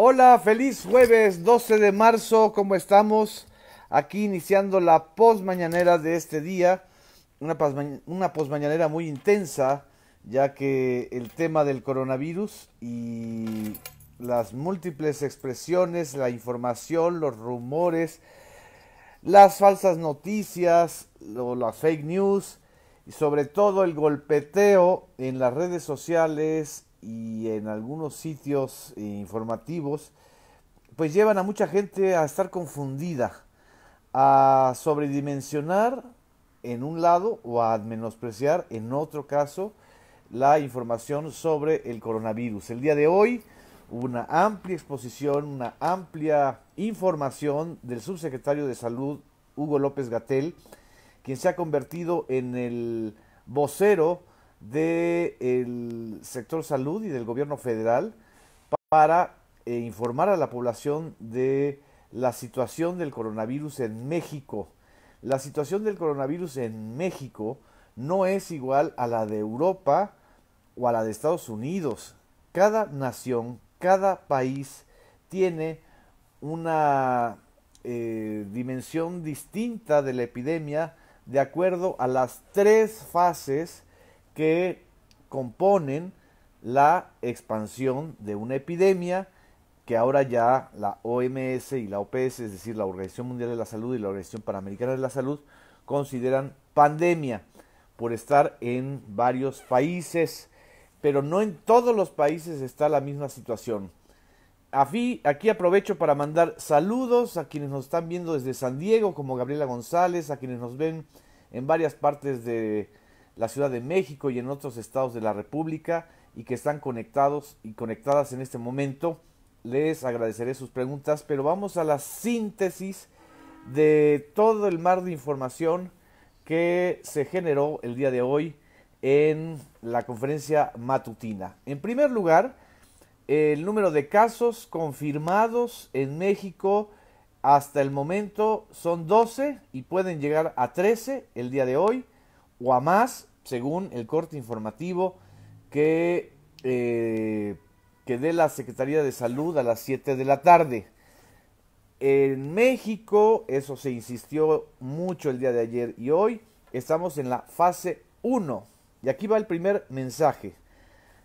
Hola, feliz jueves 12 de marzo, ¿cómo estamos? Aquí iniciando la posmañanera de este día, una, posmañanera, muy intensa, ya que el tema del coronavirus y las múltiples expresiones, la información, los rumores, las falsas noticias, lo, las fake news y sobre todo el golpeteo en las redes sociales y en algunos sitios informativos, pues llevan a mucha gente a estar confundida, a sobredimensionar en un lado o a menospreciar en otro caso la información sobre el coronavirus. El día de hoy hubo una amplia exposición, una amplia información del subsecretario de Salud, Hugo López Gatel, quien se ha convertido en el vocero del el sector salud y del gobierno federal para eh, informar a la población de la situación del coronavirus en México. La situación del coronavirus en México no es igual a la de Europa o a la de Estados Unidos. Cada nación, cada país tiene una eh, dimensión distinta de la epidemia de acuerdo a las tres fases que componen la expansión de una epidemia que ahora ya la OMS y la OPS, es decir, la Organización Mundial de la Salud y la Organización Panamericana de la Salud, consideran pandemia por estar en varios países, pero no en todos los países está la misma situación. Aquí aprovecho para mandar saludos a quienes nos están viendo desde San Diego, como Gabriela González, a quienes nos ven en varias partes de, la Ciudad de México y en otros estados de la República y que están conectados y conectadas en este momento. Les agradeceré sus preguntas, pero vamos a la síntesis de todo el mar de información que se generó el día de hoy en la conferencia matutina. En primer lugar, el número de casos confirmados en México hasta el momento son 12 y pueden llegar a 13 el día de hoy o a más según el corte informativo que, eh, que dé la Secretaría de Salud a las 7 de la tarde. En México, eso se insistió mucho el día de ayer y hoy, estamos en la fase 1. Y aquí va el primer mensaje.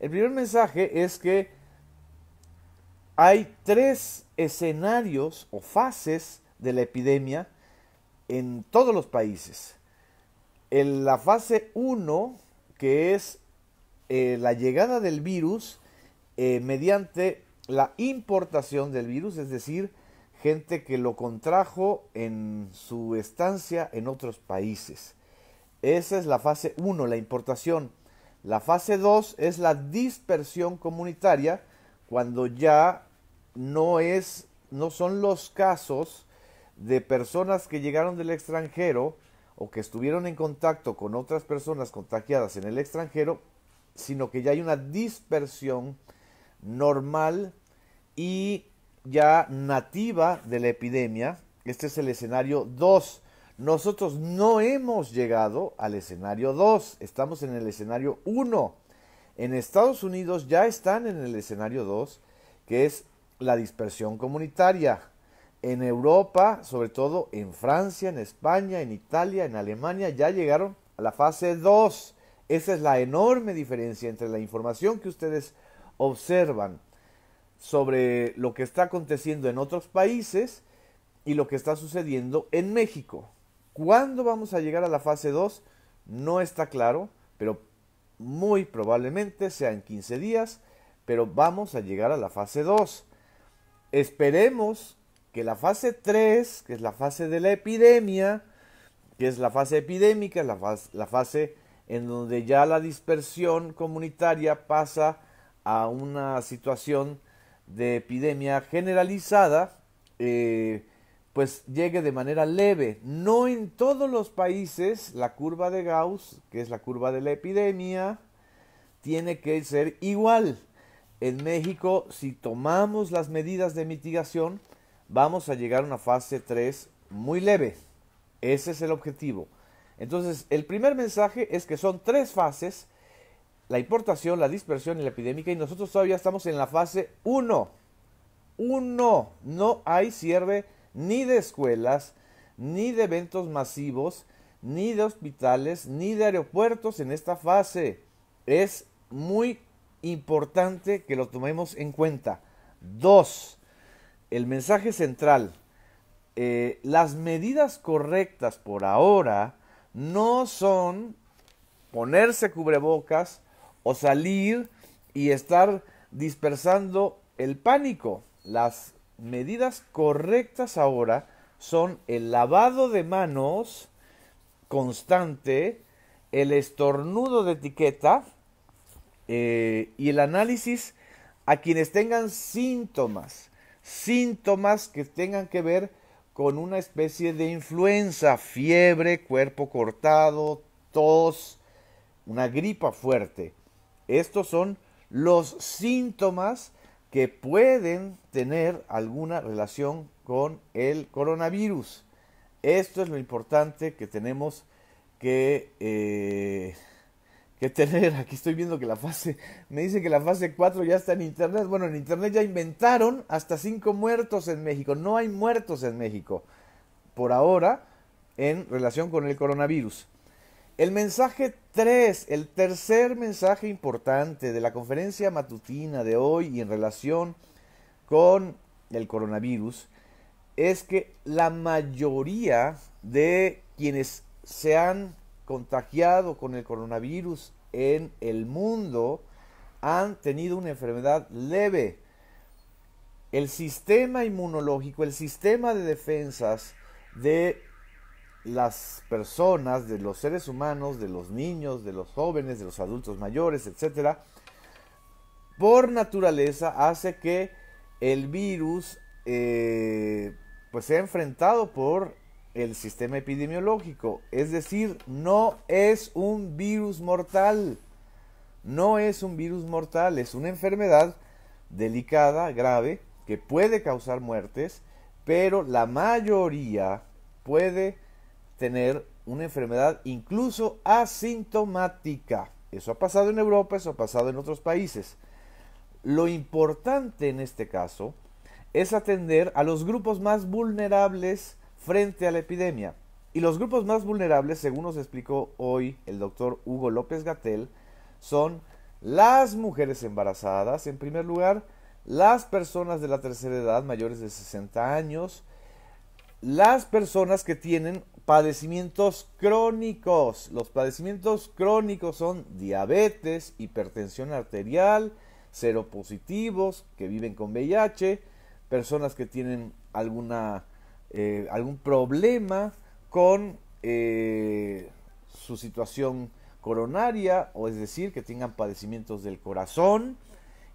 El primer mensaje es que hay tres escenarios o fases de la epidemia en todos los países. En la fase 1, que es eh, la llegada del virus eh, mediante la importación del virus, es decir, gente que lo contrajo en su estancia en otros países. Esa es la fase 1, la importación. La fase 2 es la dispersión comunitaria, cuando ya no es no son los casos de personas que llegaron del extranjero o que estuvieron en contacto con otras personas contagiadas en el extranjero, sino que ya hay una dispersión normal y ya nativa de la epidemia. Este es el escenario 2. Nosotros no hemos llegado al escenario 2, estamos en el escenario 1. En Estados Unidos ya están en el escenario 2, que es la dispersión comunitaria, en Europa, sobre todo en Francia, en España, en Italia, en Alemania, ya llegaron a la fase 2. Esa es la enorme diferencia entre la información que ustedes observan sobre lo que está aconteciendo en otros países y lo que está sucediendo en México. ¿Cuándo vamos a llegar a la fase 2? No está claro, pero muy probablemente sea en 15 días, pero vamos a llegar a la fase 2. Esperemos que la fase 3, que es la fase de la epidemia, que es la fase epidémica, la fase, la fase en donde ya la dispersión comunitaria pasa a una situación de epidemia generalizada, eh, pues llegue de manera leve. No en todos los países la curva de Gauss, que es la curva de la epidemia, tiene que ser igual. En México, si tomamos las medidas de mitigación, vamos a llegar a una fase 3 muy leve. Ese es el objetivo. Entonces, el primer mensaje es que son tres fases, la importación, la dispersión y la epidémica, y nosotros todavía estamos en la fase 1. 1. No hay cierre ni de escuelas, ni de eventos masivos, ni de hospitales, ni de aeropuertos en esta fase. Es muy importante que lo tomemos en cuenta. 2 el mensaje central, eh, las medidas correctas por ahora no son ponerse cubrebocas o salir y estar dispersando el pánico. Las medidas correctas ahora son el lavado de manos constante, el estornudo de etiqueta eh, y el análisis a quienes tengan síntomas síntomas que tengan que ver con una especie de influenza, fiebre, cuerpo cortado, tos, una gripa fuerte. Estos son los síntomas que pueden tener alguna relación con el coronavirus. Esto es lo importante que tenemos que eh, que tener. Aquí estoy viendo que la fase. Me dice que la fase 4 ya está en internet. Bueno, en internet ya inventaron hasta 5 muertos en México. No hay muertos en México. Por ahora, en relación con el coronavirus. El mensaje 3, el tercer mensaje importante de la conferencia matutina de hoy y en relación con el coronavirus, es que la mayoría de quienes se han contagiado con el coronavirus en el mundo han tenido una enfermedad leve. El sistema inmunológico, el sistema de defensas de las personas, de los seres humanos, de los niños, de los jóvenes, de los adultos mayores, etcétera, por naturaleza hace que el virus eh, pues sea enfrentado por el sistema epidemiológico. Es decir, no es un virus mortal. No es un virus mortal, es una enfermedad delicada, grave, que puede causar muertes, pero la mayoría puede tener una enfermedad incluso asintomática. Eso ha pasado en Europa, eso ha pasado en otros países. Lo importante en este caso es atender a los grupos más vulnerables frente a la epidemia. Y los grupos más vulnerables, según nos explicó hoy el doctor Hugo López Gatel, son las mujeres embarazadas, en primer lugar, las personas de la tercera edad mayores de 60 años, las personas que tienen padecimientos crónicos. Los padecimientos crónicos son diabetes, hipertensión arterial, seropositivos que viven con VIH, personas que tienen alguna eh, algún problema con eh, su situación coronaria, o es decir, que tengan padecimientos del corazón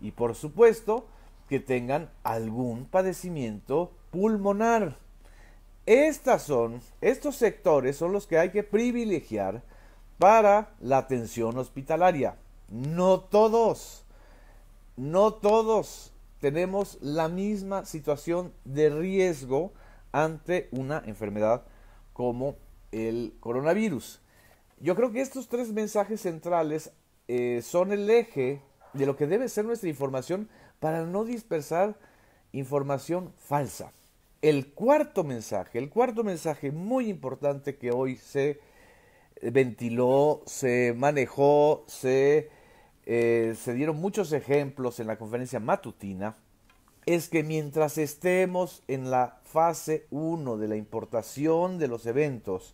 y por supuesto que tengan algún padecimiento pulmonar. Estas son, estos sectores son los que hay que privilegiar para la atención hospitalaria. No todos, no todos tenemos la misma situación de riesgo ante una enfermedad como el coronavirus. Yo creo que estos tres mensajes centrales eh, son el eje de lo que debe ser nuestra información para no dispersar información falsa. El cuarto mensaje, el cuarto mensaje muy importante que hoy se ventiló, se manejó, se, eh, se dieron muchos ejemplos en la conferencia matutina, es que mientras estemos en la fase 1 de la importación de los eventos,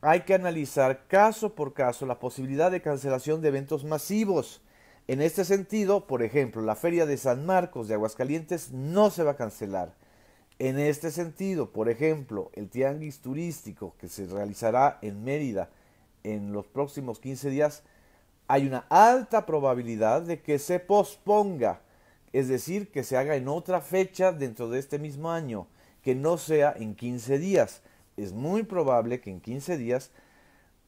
hay que analizar caso por caso la posibilidad de cancelación de eventos masivos. En este sentido, por ejemplo, la feria de San Marcos de Aguascalientes no se va a cancelar. En este sentido, por ejemplo, el tianguis turístico que se realizará en Mérida en los próximos 15 días, hay una alta probabilidad de que se posponga es decir, que se haga en otra fecha dentro de este mismo año, que no sea en 15 días. Es muy probable que en 15 días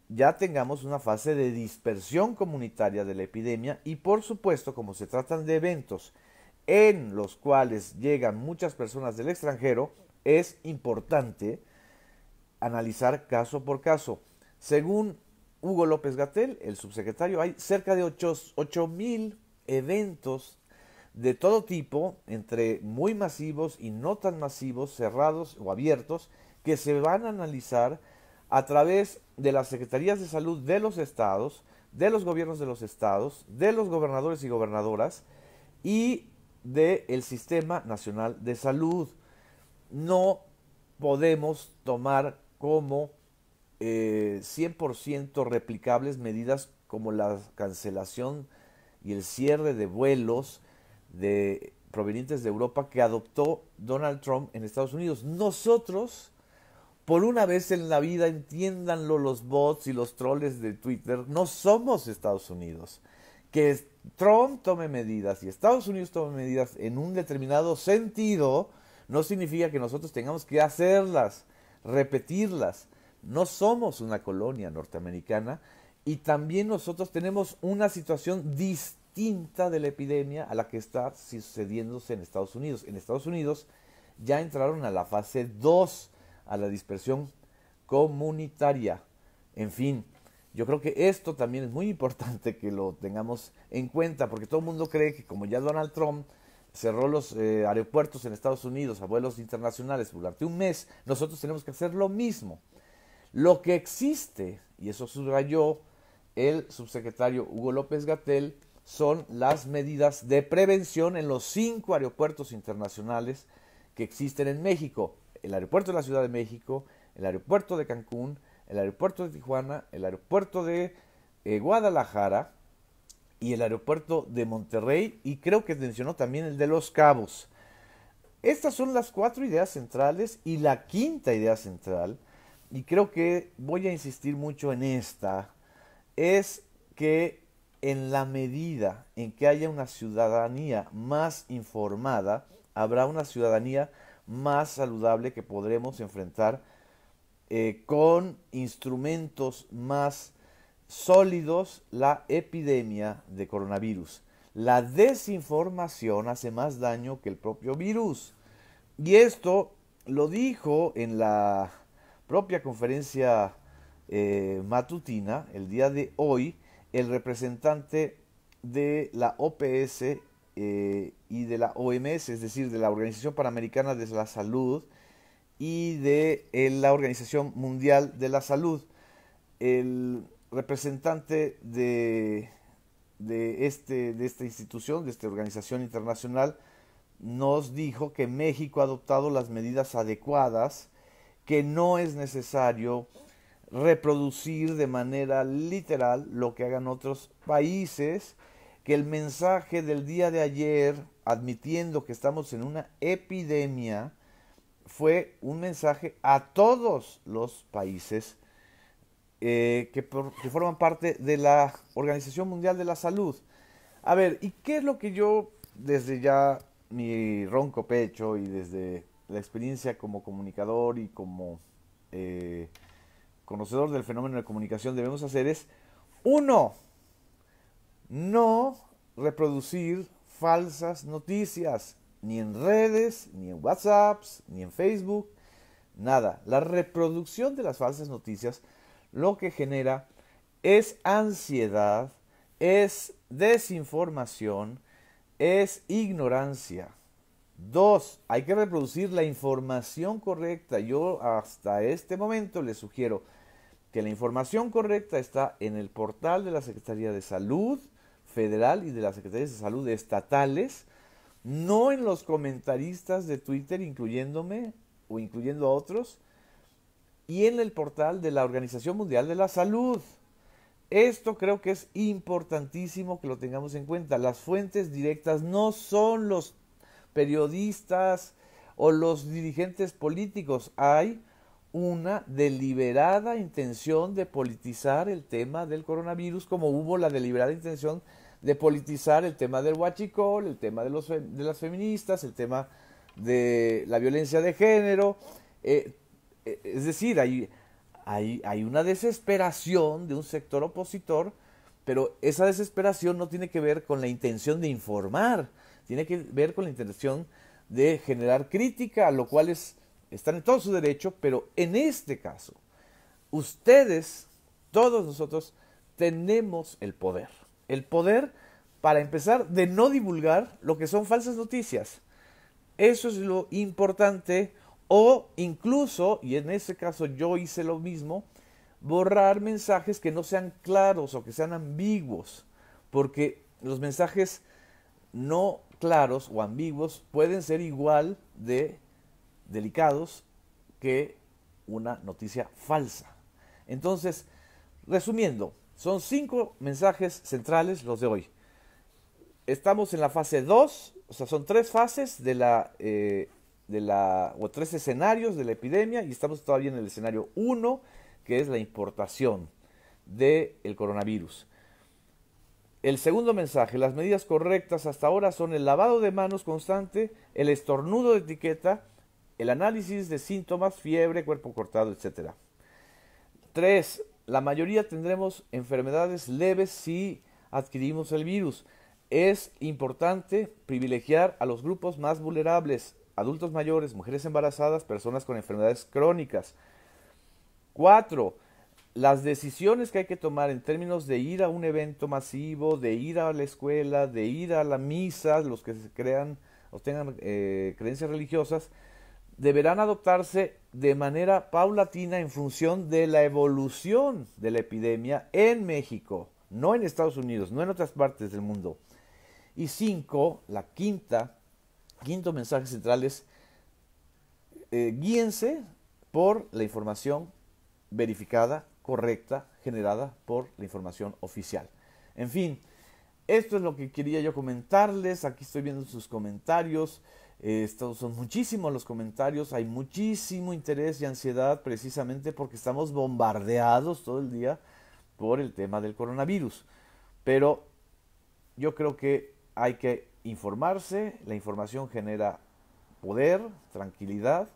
ya tengamos una fase de dispersión comunitaria de la epidemia y por supuesto como se tratan de eventos en los cuales llegan muchas personas del extranjero, es importante analizar caso por caso. Según Hugo López Gatel, el subsecretario, hay cerca de 8 mil eventos de todo tipo, entre muy masivos y no tan masivos, cerrados o abiertos, que se van a analizar a través de las secretarías de salud de los estados, de los gobiernos de los estados, de los gobernadores y gobernadoras y del Sistema Nacional de Salud. No podemos tomar como 100% eh, replicables medidas como la cancelación y el cierre de vuelos, de, provenientes de Europa que adoptó Donald Trump en Estados Unidos. Nosotros, por una vez en la vida, entiéndanlo los bots y los troles de Twitter, no somos Estados Unidos. Que Trump tome medidas y Estados Unidos tome medidas en un determinado sentido, no significa que nosotros tengamos que hacerlas, repetirlas. No somos una colonia norteamericana y también nosotros tenemos una situación distinta tinta de la epidemia a la que está sucediéndose en Estados Unidos. En Estados Unidos ya entraron a la fase 2, a la dispersión comunitaria. En fin, yo creo que esto también es muy importante que lo tengamos en cuenta, porque todo el mundo cree que como ya Donald Trump cerró los eh, aeropuertos en Estados Unidos a vuelos internacionales durante un mes, nosotros tenemos que hacer lo mismo. Lo que existe, y eso subrayó el subsecretario Hugo López Gatel, son las medidas de prevención en los cinco aeropuertos internacionales que existen en México. El aeropuerto de la Ciudad de México, el aeropuerto de Cancún, el aeropuerto de Tijuana, el aeropuerto de eh, Guadalajara y el aeropuerto de Monterrey y creo que mencionó también el de Los Cabos. Estas son las cuatro ideas centrales y la quinta idea central, y creo que voy a insistir mucho en esta, es que en la medida en que haya una ciudadanía más informada, habrá una ciudadanía más saludable que podremos enfrentar eh, con instrumentos más sólidos la epidemia de coronavirus. La desinformación hace más daño que el propio virus. Y esto lo dijo en la propia conferencia eh, matutina el día de hoy el representante de la OPS eh, y de la OMS, es decir, de la Organización Panamericana de la Salud y de eh, la Organización Mundial de la Salud. El representante este, de esta institución, de esta organización internacional, nos dijo que México ha adoptado las medidas adecuadas, que no es necesario reproducir de manera literal lo que hagan otros países, que el mensaje del día de ayer, admitiendo que estamos en una epidemia, fue un mensaje a todos los países eh, que, forman parte de la Organización Mundial de la Salud. A ver, ¿y qué es lo que yo desde ya mi ronco pecho y desde la experiencia como comunicador y como eh, conocedor del fenómeno de comunicación debemos hacer es, uno, no reproducir falsas noticias, ni en redes, ni en WhatsApp ni en Facebook, nada. La reproducción de las falsas noticias lo que genera es ansiedad, es desinformación, es ignorancia. Dos, hay que reproducir la información correcta. Yo hasta este momento le sugiero que la información correcta está en el portal de la Secretaría de Salud Federal y de las Secretarías de Salud estatales, no en los comentaristas de Twitter, incluyéndome o incluyendo a otros, y en el portal de la Organización Mundial de la Salud. Esto creo que es importantísimo que lo tengamos en cuenta. Las fuentes directas no son los periodistas o los dirigentes políticos. Hay una deliberada intención de politizar el tema del coronavirus, como hubo la deliberada intención de politizar el tema del huachicol, el tema de, los, de las feministas, el tema de la violencia de género. Eh, eh, es decir, hay, hay, hay una desesperación de un sector opositor, pero esa desesperación no tiene que ver con la intención de informar, tiene que ver con la intención de generar crítica, lo cual es están en todo su derecho, pero en este caso, ustedes, todos nosotros, tenemos el poder. El poder, para empezar, de no divulgar lo que son falsas noticias. Eso es lo importante. O incluso, y en ese caso yo hice lo mismo, borrar mensajes que no sean claros o que sean ambiguos. Porque los mensajes no claros o ambiguos pueden ser igual de delicados que una noticia falsa. Entonces, resumiendo, son cinco mensajes centrales los de hoy. Estamos en la fase 2, o sea, son tres fases de la, eh, de la, o tres escenarios de la epidemia y estamos todavía en el escenario 1, que es la importación del el coronavirus. El segundo mensaje, las medidas correctas hasta ahora son el lavado de manos constante, el estornudo de etiqueta, el análisis de síntomas, fiebre, cuerpo cortado, etc. 3. La mayoría tendremos enfermedades leves si adquirimos el virus. Es importante privilegiar a los grupos más vulnerables, adultos mayores, mujeres embarazadas, personas con enfermedades crónicas. 4. Las decisiones que hay que tomar en términos de ir a un evento masivo, de ir a la escuela, de ir a la misa, los que se crean o tengan eh, creencias religiosas, deberán adoptarse de manera paulatina en función de la evolución de la epidemia en México, no en Estados Unidos, no en otras partes del mundo. Y cinco, la quinta, quinto mensaje central es eh, guíense por la información verificada, correcta, generada por la información oficial. En fin, esto es lo que quería yo comentarles. Aquí estoy viendo sus comentarios estos son muchísimos los comentarios, hay muchísimo interés y ansiedad precisamente porque estamos bombardeados todo el día por el tema del coronavirus. Pero yo creo que hay que informarse, la información genera poder, tranquilidad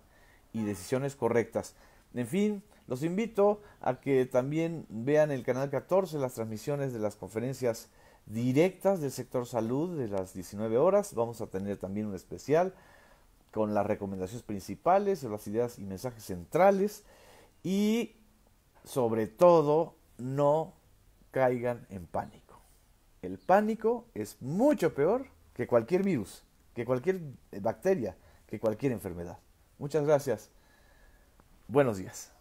y decisiones correctas. En fin, los invito a que también vean el canal 14, las transmisiones de las conferencias directas del sector salud de las 19 horas. Vamos a tener también un especial con las recomendaciones principales, las ideas y mensajes centrales y sobre todo no caigan en pánico. El pánico es mucho peor que cualquier virus, que cualquier eh, bacteria, que cualquier enfermedad. Muchas gracias. Buenos días.